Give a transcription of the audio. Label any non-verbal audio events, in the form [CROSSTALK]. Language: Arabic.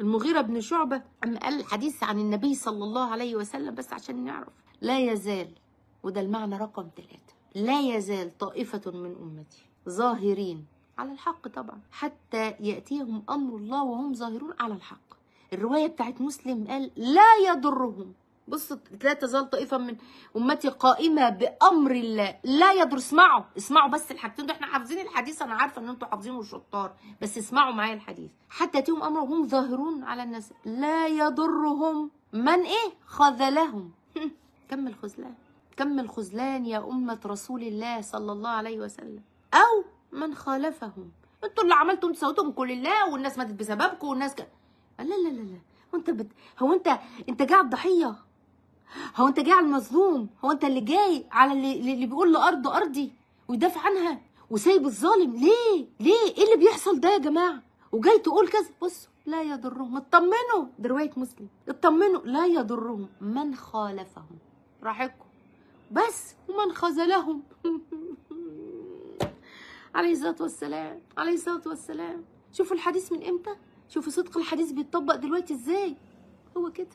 المغيرة بن شعبة أم قال الحديث عن النبي صلى الله عليه وسلم بس عشان نعرف لا يزال وده المعنى رقم ثلاثة لا يزال طائفة من أمتي ظاهرين على الحق طبعا حتى يأتيهم أمر الله وهم ظاهرون على الحق الرواية بتاعت مسلم قال لا يضرهم بص لا تزال طائفه من امتي قائمه بامر الله لا يضر اسمعوا اسمعوا بس الحاجتين دول احنا حافظين الحديث انا عارفه ان أنتوا حافظينه شطار بس اسمعوا معايا الحديث حتى تيهم امر هم ظاهرون على الناس لا يضرهم من ايه خذلهم [LAUGHS] كم الخذلان كم الخذلان يا امه رسول الله صلى الله عليه وسلم او من خالفهم انتوا اللي عملتوا تساوتوا كل الله والناس ماتت بسببكم والناس ك... لا لا لا لا وانت بت... هو انت انت قاعد ضحيه هو انت جاي على المظلوم هو انت اللي جاي على اللي, اللي بيقول له ارض ارضي ويدافع عنها وسايب الظالم ليه ليه ايه اللي بيحصل ده يا جماعه وجاي تقول كذا بصوا لا يضرهم اطمنوا دي روايه مسلم اطمنوا لا يضرهم من خالفهم راحتكم بس ومن خذلهم [LAUGHS] عليه الصلاه والسلام عليه الصلاه والسلام شوفوا الحديث من امتى شوفوا صدق الحديث بيتطبق دلوقتي ازاي هو كده